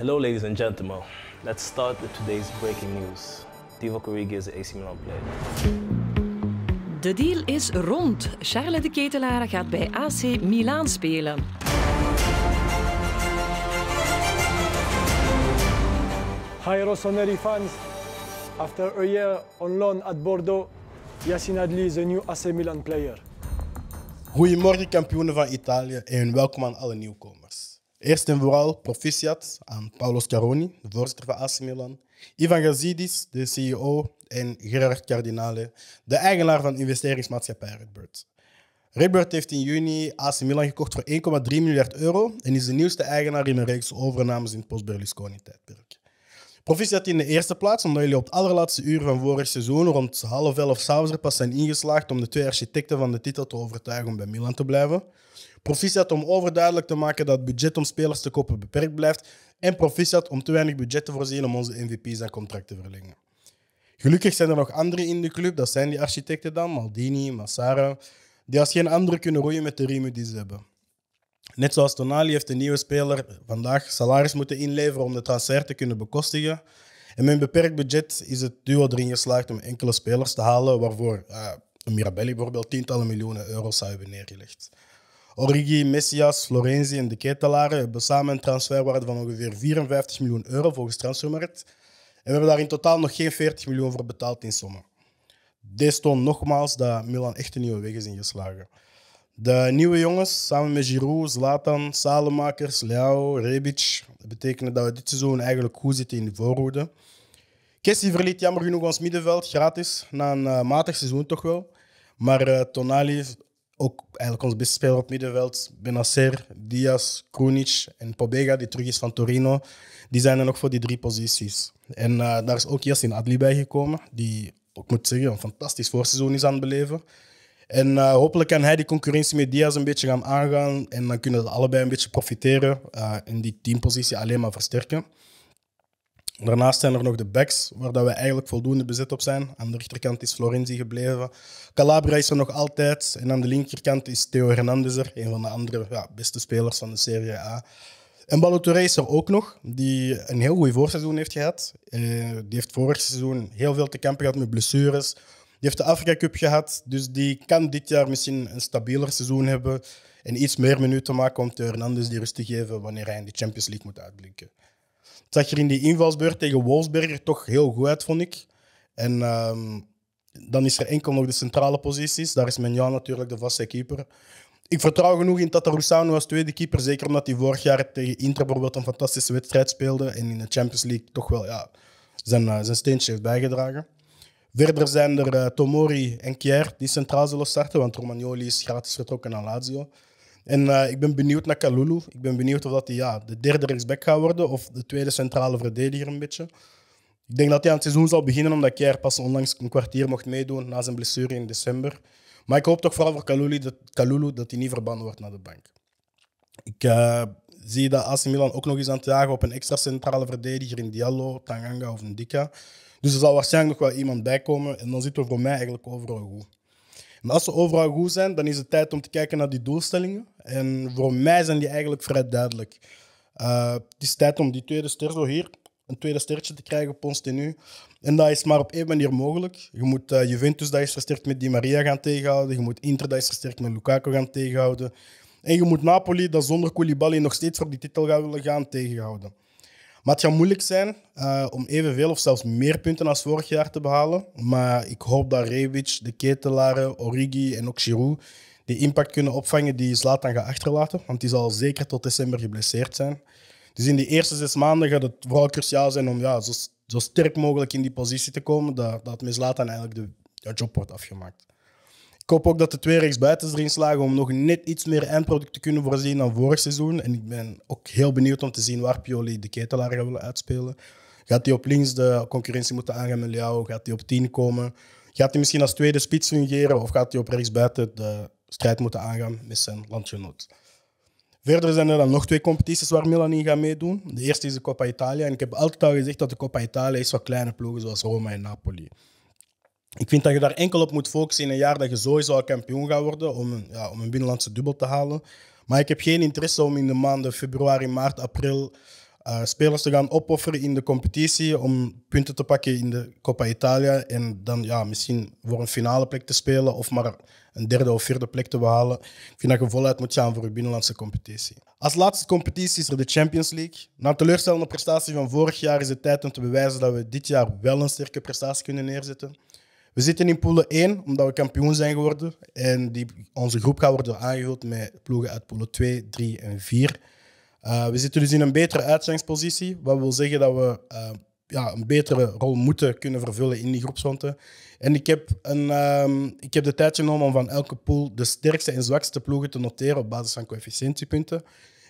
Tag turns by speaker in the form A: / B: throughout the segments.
A: Hello, ladies and gentlemen. Let's start with today's breaking news. Divo Origi is AC Milan player. De deal is rond. Charlotte de Ketelaar gaat bij AC Milaan spelen. Hi Rossoneri fans. After a year on loan at Bordeaux, Yassine Adli is a new AC Milan player. Goedemorgen kampioenen van Italië en welkom aan alle nieuwkomers. Eerst en vooral proficiat aan Paolo Scaroni, de voorzitter van AC Milan, Ivan Gazidis, de CEO, en Gerard Cardinale, de eigenaar van investeringsmaatschappij Redbird. Redbird heeft in juni AC Milan gekocht voor 1,3 miljard euro en is de nieuwste eigenaar in een reeks overnames in het post-Berlusconi-tijdperk. Proficiat in de eerste plaats, omdat jullie op het allerlaatste uur van vorig seizoen rond half elf s'avonds er pas zijn ingeslaagd om de twee architecten van de titel te overtuigen om bij Milan te blijven. Proficiat om overduidelijk te maken dat het budget om spelers te kopen beperkt blijft. En proficiat om te weinig budget te voorzien om onze MVP's aan contract te verlengen. Gelukkig zijn er nog anderen in de club, dat zijn die architecten dan, Maldini, Massara, die als geen andere kunnen roeien met de riemen die ze hebben. Net zoals Tonali heeft de nieuwe speler vandaag salaris moeten inleveren om de transfer te kunnen bekostigen. En met een beperkt budget is het duo erin geslaagd om enkele spelers te halen waarvoor uh, Mirabelli bijvoorbeeld tientallen miljoenen euro's zou hebben neergelegd. Origi, Messias, Florenzi en de Ketelaren hebben samen een transferwaarde van ongeveer 54 miljoen euro volgens Transfermarkt. En we hebben daar in totaal nog geen 40 miljoen voor betaald in sommen. Dit toont nogmaals dat Milan echt een nieuwe weg is ingeslagen. De nieuwe jongens, samen met Giroud, Zlatan, Salemakers, Leao, Rebic, dat betekent dat we dit seizoen eigenlijk goed zitten in de voorhoede. Kessie verliet jammer genoeg ons middenveld, gratis, na een eh, matig seizoen toch wel. Maar uh, Tonali, ook eigenlijk ons beste speler op middenveld, Benacer, Diaz, Krunić en Pobega, die terug is van Torino, die zijn er nog voor die drie posities. En eh, daar is ook Yassin Adli bijgekomen gekomen, die, ik moet zeggen, een fantastisch voorseizoen is aan het beleven. En eh, hopelijk kan hij die concurrentie met Diaz een beetje gaan aangaan. En dan kunnen ze allebei een beetje profiteren uh, en die teampositie alleen maar versterken. Daarnaast zijn er nog de backs, waar dat we eigenlijk voldoende bezet op zijn. Aan de rechterkant is Florenzi gebleven. Calabria is er nog altijd. En aan de linkerkant is Theo Hernandez er, een van de andere ja, beste spelers van de Serie A. En Balotelli is er ook nog, die een heel goed voorseizoen heeft gehad. Eh, die heeft vorig seizoen heel veel te kampen gehad met blessures. Die heeft de Afrika Cup gehad, dus die kan dit jaar misschien een stabieler seizoen hebben en iets meer minuten maken om te Hernandez die rust te geven wanneer hij in de Champions League moet uitblinken. Het zag er in die invalsbeurt tegen Wolfsberger toch heel goed uit, vond ik. En ehm, dan is er enkel nog de centrale posities. Daar is Menjan natuurlijk de vaste keeper. Ik vertrouw genoeg in Tata Roussano als tweede keeper. Zeker omdat hij vorig jaar tegen Inter bijvoorbeeld een fantastische wedstrijd speelde. En in de Champions League toch wel ja, zijn, eh, zijn steentje heeft bijgedragen. Verder zijn er eh, Tomori en Kier die centraal zullen starten, want Romagnoli is gratis getrokken naar Lazio. En eh, ik ben benieuwd naar Kalulu. Ik ben benieuwd of dat hij ja, de derde rechtsback gaat worden of de tweede centrale verdediger een beetje. Ik denk dat hij aan het seizoen zal beginnen, omdat Kier pas onlangs een kwartier mocht meedoen na zijn blessure in december. Maar ik hoop toch vooral voor Kalulu dat, dat hij niet verbannen wordt naar de bank. Ik, eh, zie je dat AC Milan ook nog eens aan het jagen op een extra centrale verdediger in Diallo, Tanganga of Ndika. Dus er zal waarschijnlijk nog wel iemand bij komen. En dan zitten we voor mij eigenlijk overal goed. Maar als we overal goed zijn, dan is het tijd om te kijken naar die doelstellingen. En voor mij zijn die eigenlijk vrij duidelijk. Eh, het is tijd om die tweede ster zo hier, een tweede sterretje te krijgen op ons tenue. En dat is maar op één manier mogelijk. Je moet uh, Juventus, dat is versterkt met Di Maria, gaan tegenhouden. Je moet Inter, dat is versterkt met Lukaku, gaan tegenhouden. En je moet Napoli, dat zonder Koulibaly nog steeds voor die titel gaat willen gaan, tegenhouden. Maar het gaat moeilijk zijn uh, om evenveel of zelfs meer punten als vorig jaar te behalen. Maar ik hoop dat Rewitsch, de Ketelaren, Origi en ook Giroud die impact kunnen opvangen die Zlatan gaat achterlaten. Want die zal zeker tot december geblesseerd zijn. Dus in die eerste zes maanden gaat het vooral cruciaal zijn om ja, zo, zo sterk mogelijk in die positie te komen dat, dat met eigenlijk de, de job wordt afgemaakt. Ik hoop ook dat de twee rechtsbuitens erin slagen om nog net iets meer eindproduct te kunnen voorzien dan vorig seizoen. En ik ben ook heel benieuwd om te zien waar Pioli de ketelaar gaat willen uitspelen. Gaat hij op links de concurrentie moeten aangaan met jou Gaat hij op 10 komen? Gaat hij misschien als tweede spits fungeren? Of gaat hij op rechtsbuiten de strijd moeten aangaan met zijn landgenoot? Verder zijn er dan nog twee competities waar Milan in gaat meedoen. De eerste is de Coppa Italia. En ik heb altijd al gezegd dat de Coppa Italia is voor kleine ploegen zoals Roma en Napoli ik vind dat je daar enkel op moet focussen in een jaar dat je sowieso al kampioen gaat worden om een, ja, om een binnenlandse dubbel te halen. Maar ik heb geen interesse om in de maanden februari, maart, april eh, spelers te gaan opofferen in de competitie om punten te pakken in de Coppa Italia en dan ja, misschien voor een finale plek te spelen of maar een derde of vierde plek te behalen. Ik vind dat je voluit moet gaan voor je binnenlandse competitie. Als laatste competitie is er de Champions League. Na teleurstellende prestatie van vorig jaar is het tijd om te bewijzen dat we dit jaar wel een sterke prestatie kunnen neerzetten. We zitten in pool 1, omdat we kampioen zijn geworden. En die, onze groep gaat worden aangevuld met ploegen uit poolen 2, 3 en 4. Eh, we zitten dus in een betere uitzendingspositie, Wat wil zeggen dat we eh, ja, een betere rol moeten kunnen vervullen in die groepsronde. En ik heb, een, ehm, ik heb de tijd genomen om van elke pool de sterkste en zwakste ploegen te noteren op basis van coëfficiëntiepunten.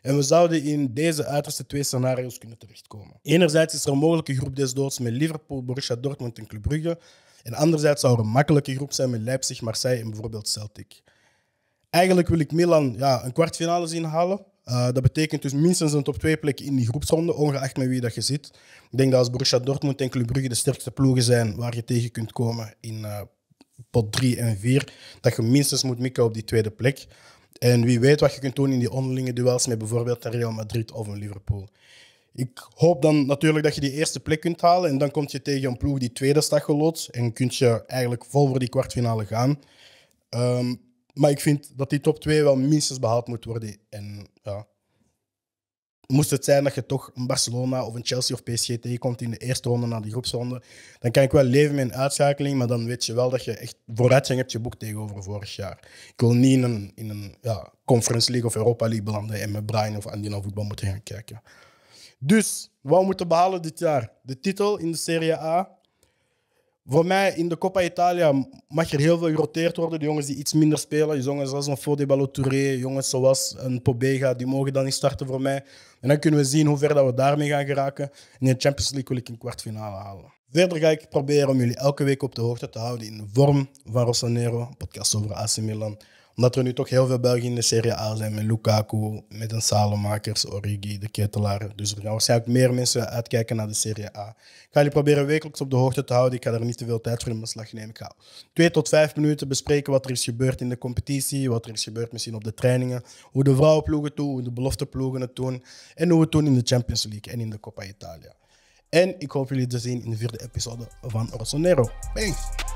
A: En we zouden in deze uiterste twee scenario's kunnen terechtkomen. Enerzijds is er een mogelijke groep desdoods met Liverpool, Borussia Dortmund en Club Brugge. En anderzijds zou er een makkelijke groep zijn met Leipzig, Marseille en bijvoorbeeld Celtic. Eigenlijk wil ik Milan ja, een kwartfinale zien halen. Eh, dat betekent dus minstens een top 2 plek in die groepsronde, ongeacht met wie dat je zit. Ik denk dat als Borussia Dortmund en Club Brugge de sterkste ploegen zijn waar je tegen kunt komen in eh, pot 3 en 4, dat je minstens moet mikken op die tweede plek. En wie weet wat je kunt doen in die onderlinge duels met bijvoorbeeld Real Madrid of een Liverpool ik hoop dan natuurlijk dat je die eerste plek kunt halen. En dan kom je tegen een ploeg die tweede stad geloodst. En kun je eigenlijk vol voor die kwartfinale gaan. Ehm, maar ik vind dat die top 2 wel minstens behaald moet worden. En ja, moest het zijn dat je toch een Barcelona of een Chelsea of PSG tegenkomt in de eerste ronde na de groepsronde, dan kan ik wel leven met een uitschakeling, maar dan weet je wel dat je echt vooruitgang hebt boek tegenover vorig jaar. Ik wil niet in een, ja, Conference League of Europa League belanden en met Brian of Andina voetbal moeten gaan kijken. Dus, wat we moeten behalen dit jaar? De titel in de Serie A. Voor mij, in de Coppa Italia mag er heel veel geroteerd worden. De jongens die iets minder spelen, jongens zoals een Fodebalo Touré, jongens zoals een Pobega, die mogen dan niet starten voor mij. En dan kunnen we zien hoe ver dat we daarmee gaan geraken. in de Champions League wil ik een kwartfinale halen. Verder ga ik proberen om jullie elke week op de hoogte te houden in de vorm van Rosanero, podcast over AC Milan omdat er nu toch heel veel Belgen in de Serie A zijn met Lukaku, met een Salemakers, Origi, de Ketelaar. Dus er gaan waarschijnlijk meer mensen uitkijken naar de Serie A. Ik ga jullie proberen wekelijks op de hoogte te houden. Ik ga er niet te veel tijd voor in beslag nemen. Ik ga twee tot vijf minuten bespreken wat er is gebeurd in de competitie, wat er is gebeurd misschien op de trainingen, hoe de vrouwenploegen toe, hoe de belofteploegen het doen en hoe we het doen in de Champions League en in de Coppa Italia. En ik hoop jullie te zien in de vierde episode van Rossonero. Bye!